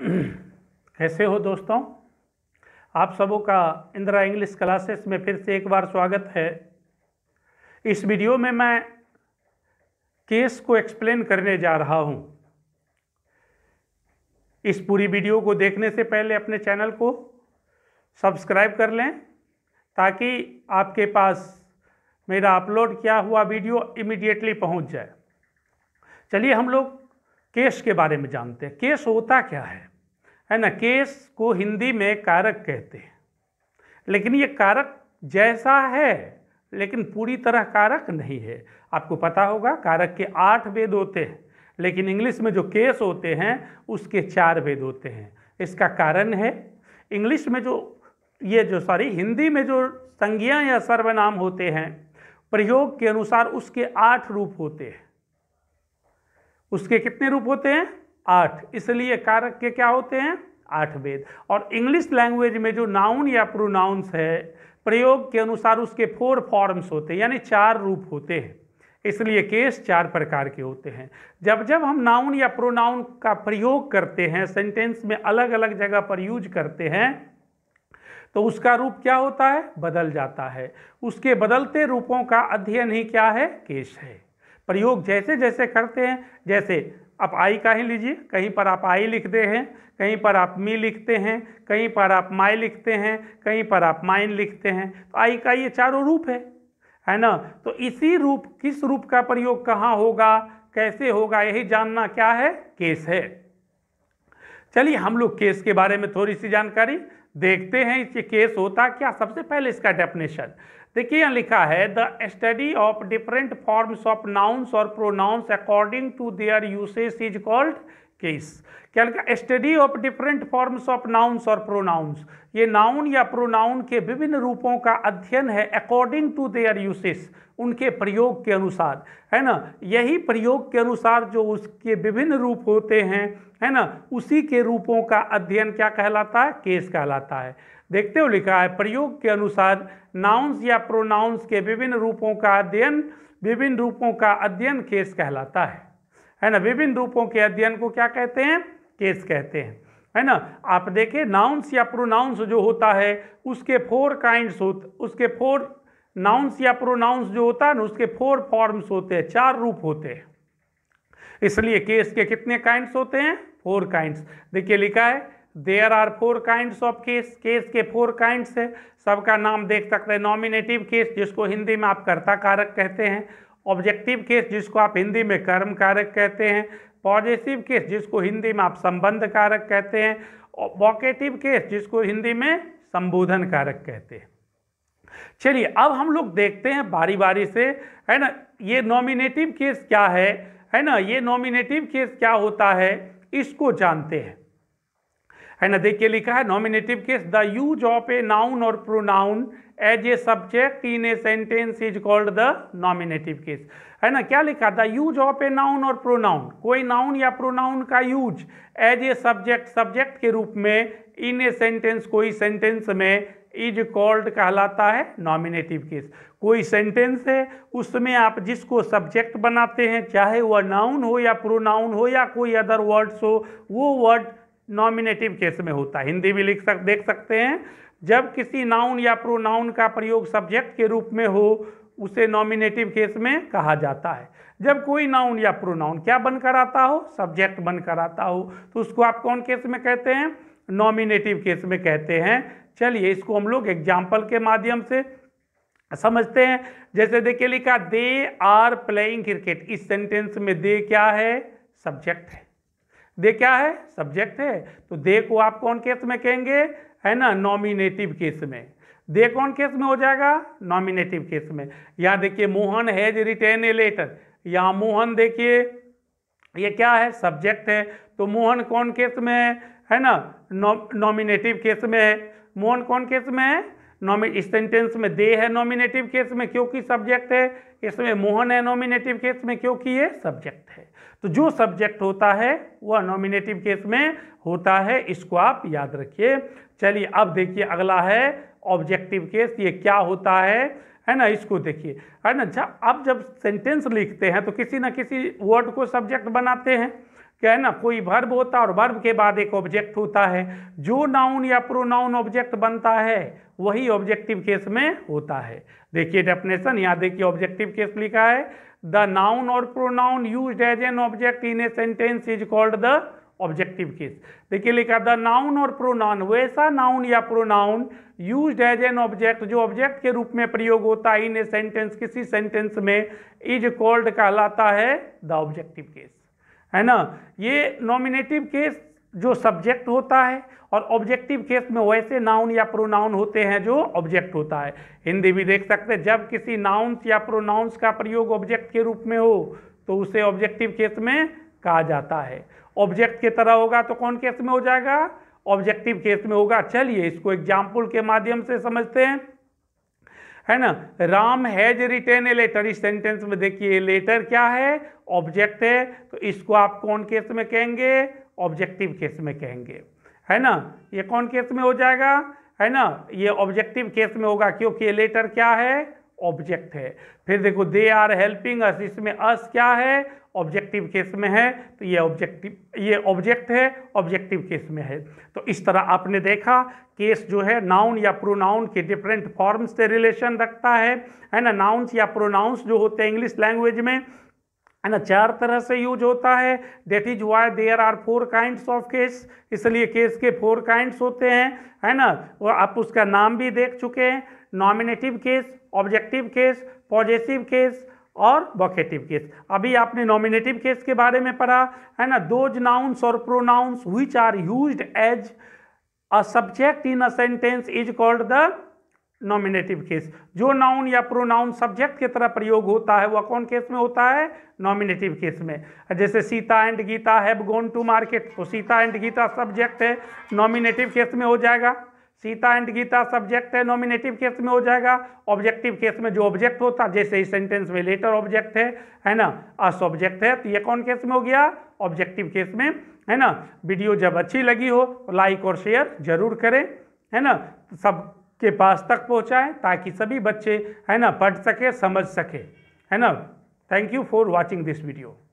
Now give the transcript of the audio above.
कैसे हो दोस्तों आप सबों का इंदिरा इंग्लिश क्लासेस में फिर से एक बार स्वागत है इस वीडियो में मैं केस को एक्सप्लेन करने जा रहा हूं इस पूरी वीडियो को देखने से पहले अपने चैनल को सब्सक्राइब कर लें ताकि आपके पास मेरा अपलोड किया हुआ वीडियो इमीडिएटली पहुंच जाए चलिए हम लोग केस के बारे में जानते हैं केस होता क्या है है ना केस को हिंदी में कारक कहते हैं लेकिन ये कारक जैसा है लेकिन पूरी तरह कारक नहीं है आपको पता होगा कारक के आठ वेद होते हैं लेकिन इंग्लिश में जो केस होते हैं उसके चार वेद होते हैं इसका कारण है इंग्लिश में जो ये जो सॉरी हिंदी में जो संज्ञा या सर्वनाम होते हैं प्रयोग के अनुसार उसके आठ रूप होते हैं उसके कितने रूप होते हैं आठ इसलिए कारक के क्या होते हैं आठ वेद और इंग्लिश लैंग्वेज में जो नाउन या प्रोनाउंस है प्रयोग के अनुसार उसके फोर फॉर्म्स होते हैं यानी चार रूप होते हैं इसलिए केस चार प्रकार के होते हैं जब जब हम नाउन या प्रोनाउन का प्रयोग करते हैं सेंटेंस में अलग अलग जगह पर यूज करते हैं तो उसका रूप क्या होता है बदल जाता है उसके बदलते रूपों का अध्ययन ही क्या है केस है प्रयोग जैसे जैसे करते हैं जैसे आप आई का ही लीजिए कहीं पर आप आई लिखते हैं कहीं पर आप मी लिखते हैं कहीं पर आप माई लिखते हैं कहीं पर आप माइन लिखते हैं तो आई का ये चारों रूप है है ना तो इसी रूप किस रूप का प्रयोग कहाँ होगा कैसे होगा यही जानना क्या है केस है चलिए हम लोग केस के बारे में थोड़ी सी जानकारी देखते हैं इसके केस होता क्या सबसे पहले इसका डेफिनेशन देखिए यहाँ लिखा है the study of different forms of nouns और pronouns according to their usage is called case क्या लिखा study of different forms of nouns और प्रोनाउंस ये नाउन या प्रोनाउन के विभिन्न रूपों का अध्ययन है अकॉर्डिंग टू देयर यूसेस उनके प्रयोग के अनुसार है ना यही प्रयोग के अनुसार जो उसके विभिन्न रूप होते हैं है ना उसी के रूपों का अध्ययन क्या कहलाता है केस कहलाता है देखते हुए लिखा है प्रयोग के अनुसार नाउंस या प्रोनाउंस के विभिन्न रूपों का अध्ययन विभिन्न रूपों का अध्ययन केस कहलाता है है ना विभिन्न रूपों के अध्ययन को क्या कहते हैं केस कहते हैं है ना आप देखें नाउंस या प्रोनाउंस जो होता है उसके फोर काइंड्स होते उसके फोर नाउंस या प्रोनाउंस जो होता है ना उसके फोर फॉर्म्स होते हैं चार रूप होते हैं इसलिए केस के कितने काइंड्स होते हैं फोर काइंड्स देखिए लिखा है there are four kinds of case case के फोर काइंड्स है सबका नाम देख सकते हैं नॉमिनेटिव केस जिसको हिंदी में आप कर्ता कारक कहते हैं ऑब्जेक्टिव केस जिसको आप हिंदी में कर्म कारक कहते हैं पॉजिटिव केस जिसको हिंदी में आप संबंध कारक कहते हैं वॉकेटिव केस जिसको हिंदी में संबोधन कारक कहते हैं चलिए अब हम लोग देखते हैं बारी बारी से है ना ये नॉमिनेटिव केस क्या है है ना ये नॉमिनेटिव केस क्या होता है इसको जानते हैं है ना देखिए लिखा है nominative case the use of a noun और pronoun as a subject in a sentence is called the nominative case है ना क्या लिखा the use of a noun और प्रोनाउन कोई नाउन या प्रोनाउन का use as a subject subject के रूप में इन ए सेंटेंस कोई सेंटेंस में इज कॉल्ड कहलाता है नॉमिनेटिव केस कोई सेंटेंस है उसमें आप जिसको सब्जेक्ट बनाते हैं चाहे वह नाउन हो या प्रोनाउन हो या कोई अदर वर्ड्स हो वो वर्ड नॉमिनेटिव केस में होता है हिंदी भी लिख सक देख सकते हैं जब किसी नाउन या प्रोनाउन का प्रयोग सब्जेक्ट के रूप में हो उसे नॉमिनेटिव केस में कहा जाता है जब कोई नाउन या प्रोनाउन क्या बनकर आता हो सब्जेक्ट बनकर आता हो तो उसको आप कौन केस में कहते हैं नॉमिनेटिव केस में कहते हैं चलिए इसको हम लोग एग्जाम्पल के माध्यम से समझते हैं जैसे देखिए लिखा दे आर प्लेइंग क्रिकेट इस सेंटेंस में दे क्या है सब्जेक्ट है दे क्या है सब्जेक्ट है तो दे को आप कौन केस में कहेंगे है ना नॉमिनेटिव केस में दे कौन केस में हो जाएगा नॉमिनेटिव केस में यहाँ देखिए Mohan has written a letter यहाँ मोहन देखिए ये क्या है सब्जेक्ट है तो मोहन कौन केस में है है ना नॉमिनेटिव केस में है मोहन कौन केस में है नॉमिन इस सेंटेंस में दे है नॉमिनेटिव केस में क्योंकि सब्जेक्ट है इसमें मोहन है नॉमिनेटिव केस में क्योंकि ये सब्जेक्ट है तो जो सब्जेक्ट होता है वह नॉमिनेटिव केस में होता है इसको आप याद रखिए चलिए अब देखिए अगला है ऑब्जेक्टिव केस ये क्या होता है है ना इसको देखिए है ना अच्छा, जब आप जब सेंटेंस लिखते हैं तो किसी ना किसी वर्ड को सब्जेक्ट बनाते हैं क्या है ना कोई वर्ब होता है और वर्ब के बाद एक ऑब्जेक्ट होता है जो नाउन या प्रोनाउन ऑब्जेक्ट बनता है वही ऑब्जेक्टिव केस में होता है देखिए डेफिनेशन यहाँ देखिए ऑब्जेक्टिव केस लिखा है द नाउन और pronoun use as an object in a sentence is called the objective case देखिए लिखा द नाउन और प्रोनाउन वैसा नाउन या pronoun use as an object जो ऑब्जेक्ट के रूप में प्रयोग होता है इन ए सेंटेंस किसी सेंटेंस में इज कॉल्ड कहलाता है द ऑब्जेक्टिव केस है ना ये नॉमिनेटिव केस जो सब्जेक्ट होता है और ऑब्जेक्टिव केस में वैसे नाउन या प्रोनाउन होते हैं जो ऑब्जेक्ट होता है हिंदी भी देख सकते हैं जब किसी नाउन्स या प्रोनाउंस का प्रयोग ऑब्जेक्ट के रूप में हो तो उसे ऑब्जेक्टिव केस में कहा जाता है ऑब्जेक्ट के तरह होगा तो कौन केस में हो जाएगा ऑब्जेक्टिव केस में होगा चलिए इसको एग्जाम्पल के माध्यम से समझते हैं है ना Ram has written a letter इस सेंटेंस में देखिए लेटर क्या है ऑब्जेक्ट है तो इसको आप कौन केस में कहेंगे ऑब्जेक्टिव केस में कहेंगे है ना ये कौन केस में हो जाएगा है ना ये ऑब्जेक्टिव केस में होगा क्योंकि ये लेटर क्या है ऑब्जेक्ट है फिर देखो दे आर हेल्पिंग अस इसमें अस क्या है ऑब्जेक्टिव केस में है तो ये ऑब्जेक्टिव ये ऑब्जेक्ट है ऑब्जेक्टिव केस में है तो इस तरह आपने देखा केस जो है नाउन या प्रोनाउन के डिफरेंट फॉर्म से रिलेशन रखता है है ना नाउन्स या प्रोनाउंस जो होते हैं इंग्लिश लैंग्वेज में है ना चार तरह से यूज होता है that is why there are four kinds of case इसलिए केस के फोर काइंड्स होते हैं है ना और आप उसका नाम भी देख चुके हैं nominative case objective case positive case और वॉकेटिव केस अभी आपने नॉमिनेटिव केस के बारे में पढ़ा है ना दोज नाउन्स और pronouns which are use as a subject in a sentence is called the nominative case जो नाउन या प्रोनाउन सब्जेक्ट की तरह प्रयोग होता है वह कौन केस में होता है नॉमिनेटिव केस में जैसे Sita and Gita have gone to market तो सीता एंड गीता सब्जेक्ट है नॉमिनेटिव केस में हो जाएगा सीता एंड गीता सब्जेक्ट है नॉमिनेटिव केस में हो जाएगा ऑब्जेक्टिव केस में जो ऑब्जेक्ट होता जैसे ही सेंटेंस में लेटर ऑब्जेक्ट है है ना अस ऑब्जेक्ट है तो ये कौन केस में हो गया ऑब्जेक्टिव केस में है ना वीडियो जब अच्छी लगी हो लाइक तो और शेयर जरूर करें है ना सब के पास तक पहुँचाएँ ताकि सभी बच्चे है ना पढ़ सके समझ सके है ना thank you for watching this video